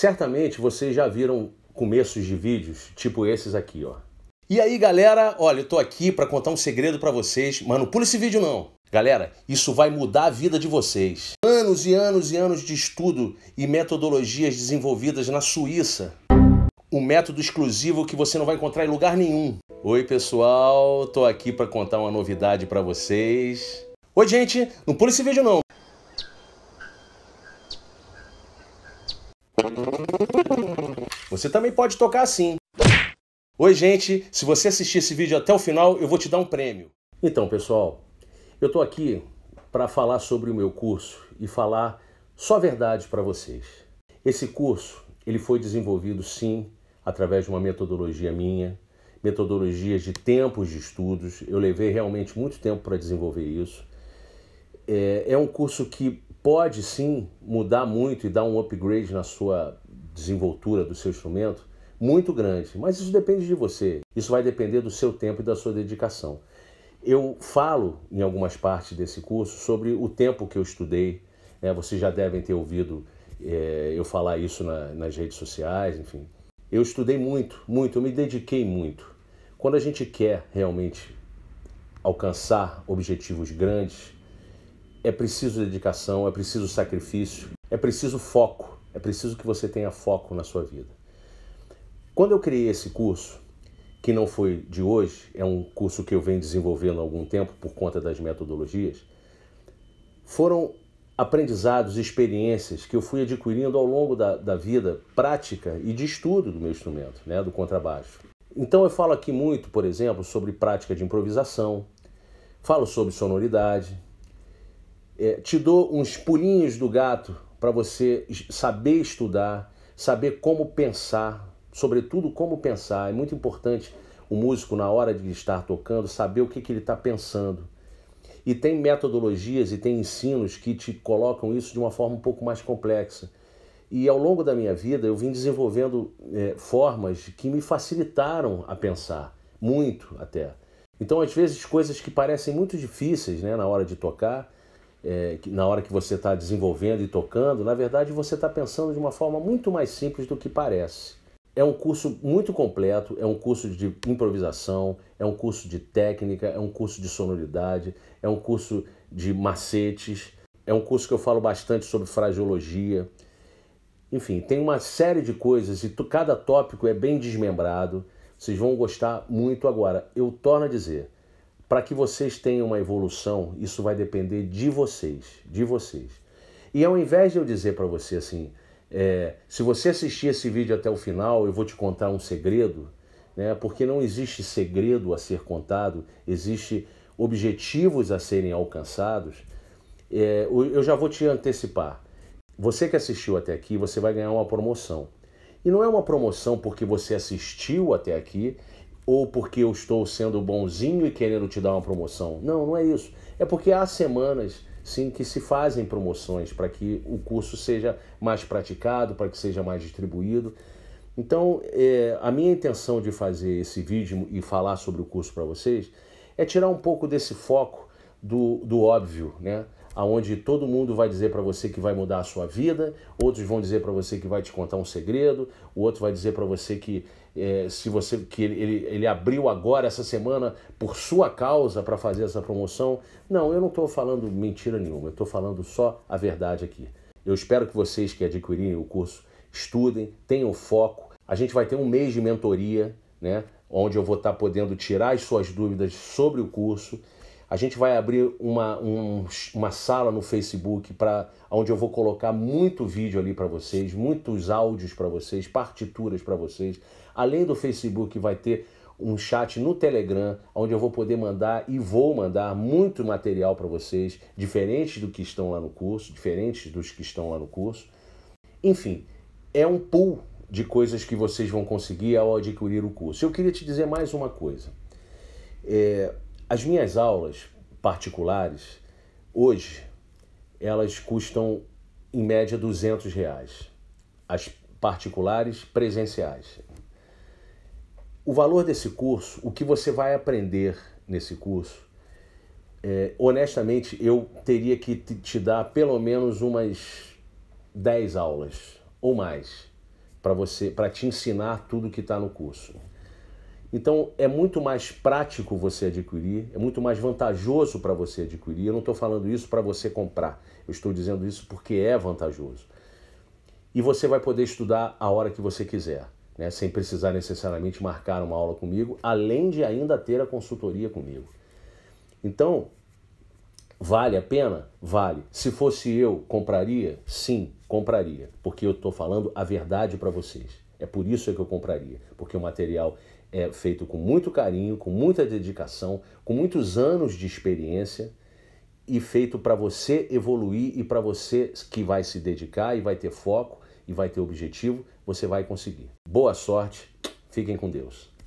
Certamente vocês já viram começos de vídeos tipo esses aqui, ó. E aí, galera, olha, eu tô aqui para contar um segredo para vocês. Mano, pula esse vídeo não. Galera, isso vai mudar a vida de vocês. Anos e anos e anos de estudo e metodologias desenvolvidas na Suíça. Um método exclusivo que você não vai encontrar em lugar nenhum. Oi, pessoal, tô aqui para contar uma novidade para vocês. Oi, gente, não pula esse vídeo não. Você também pode tocar assim. Oi, gente. Se você assistir esse vídeo até o final, eu vou te dar um prêmio. Então, pessoal, eu tô aqui para falar sobre o meu curso e falar só a verdade para vocês. Esse curso, ele foi desenvolvido sim através de uma metodologia minha, metodologias de tempos de estudos. Eu levei realmente muito tempo para desenvolver isso. É, é um curso que pode sim mudar muito e dar um upgrade na sua desenvoltura do seu instrumento muito grande, mas isso depende de você. Isso vai depender do seu tempo e da sua dedicação. Eu falo em algumas partes desse curso sobre o tempo que eu estudei. Né? Vocês já devem ter ouvido é, eu falar isso na, nas redes sociais, enfim. Eu estudei muito, muito, eu me dediquei muito. Quando a gente quer realmente alcançar objetivos grandes, é preciso dedicação, é preciso sacrifício, é preciso foco. É preciso que você tenha foco na sua vida. Quando eu criei esse curso, que não foi de hoje, é um curso que eu venho desenvolvendo há algum tempo por conta das metodologias, foram aprendizados e experiências que eu fui adquirindo ao longo da, da vida prática e de estudo do meu instrumento, né, do contrabaixo. Então eu falo aqui muito, por exemplo, sobre prática de improvisação, falo sobre sonoridade, é, te dou uns pulinhos do gato para você saber estudar, saber como pensar, sobretudo como pensar. É muito importante o músico, na hora de estar tocando, saber o que, que ele está pensando. E tem metodologias e tem ensinos que te colocam isso de uma forma um pouco mais complexa. E ao longo da minha vida eu vim desenvolvendo é, formas que me facilitaram a pensar, muito até. Então, às vezes, coisas que parecem muito difíceis né, na hora de tocar, é, na hora que você está desenvolvendo e tocando, na verdade você está pensando de uma forma muito mais simples do que parece. É um curso muito completo, é um curso de improvisação, é um curso de técnica, é um curso de sonoridade, é um curso de macetes, é um curso que eu falo bastante sobre fraseologia. Enfim, tem uma série de coisas e cada tópico é bem desmembrado. Vocês vão gostar muito agora. Eu torno a dizer, para que vocês tenham uma evolução, isso vai depender de vocês, de vocês. E ao invés de eu dizer para você assim, é, se você assistir esse vídeo até o final, eu vou te contar um segredo, né? Porque não existe segredo a ser contado, existe objetivos a serem alcançados. É, eu já vou te antecipar. Você que assistiu até aqui, você vai ganhar uma promoção. E não é uma promoção porque você assistiu até aqui ou porque eu estou sendo bonzinho e querendo te dar uma promoção. Não, não é isso. É porque há semanas sim que se fazem promoções para que o curso seja mais praticado, para que seja mais distribuído. Então, é, a minha intenção de fazer esse vídeo e falar sobre o curso para vocês é tirar um pouco desse foco do, do óbvio, né? aonde todo mundo vai dizer para você que vai mudar a sua vida, outros vão dizer para você que vai te contar um segredo, o outro vai dizer para você que é, se você que ele, ele abriu agora essa semana por sua causa para fazer essa promoção. Não, eu não estou falando mentira nenhuma, eu estou falando só a verdade aqui. Eu espero que vocês que adquirirem o curso estudem, tenham foco. A gente vai ter um mês de mentoria, né? Onde eu vou estar tá podendo tirar as suas dúvidas sobre o curso a gente vai abrir uma, um, uma sala no Facebook para onde eu vou colocar muito vídeo ali para vocês, muitos áudios para vocês, partituras para vocês. Além do Facebook, vai ter um chat no Telegram, onde eu vou poder mandar e vou mandar muito material para vocês, diferente do que estão lá no curso, diferente dos que estão lá no curso. Enfim, é um pool de coisas que vocês vão conseguir ao adquirir o curso. Eu queria te dizer mais uma coisa. É, as minhas aulas particulares, hoje, elas custam em média 200 reais. As particulares presenciais. O valor desse curso, o que você vai aprender nesse curso, é, honestamente, eu teria que te dar pelo menos umas 10 aulas ou mais para você, para te ensinar tudo que está no curso. Então é muito mais prático você adquirir, é muito mais vantajoso para você adquirir. Eu não estou falando isso para você comprar, eu estou dizendo isso porque é vantajoso. E você vai poder estudar a hora que você quiser, né? sem precisar necessariamente marcar uma aula comigo, além de ainda ter a consultoria comigo. Então, vale a pena? Vale. Se fosse eu, compraria? Sim, compraria, porque eu estou falando a verdade para vocês. É por isso é que eu compraria, porque o material é feito com muito carinho, com muita dedicação, com muitos anos de experiência e feito para você evoluir e para você que vai se dedicar e vai ter foco e vai ter objetivo, você vai conseguir. Boa sorte, fiquem com Deus.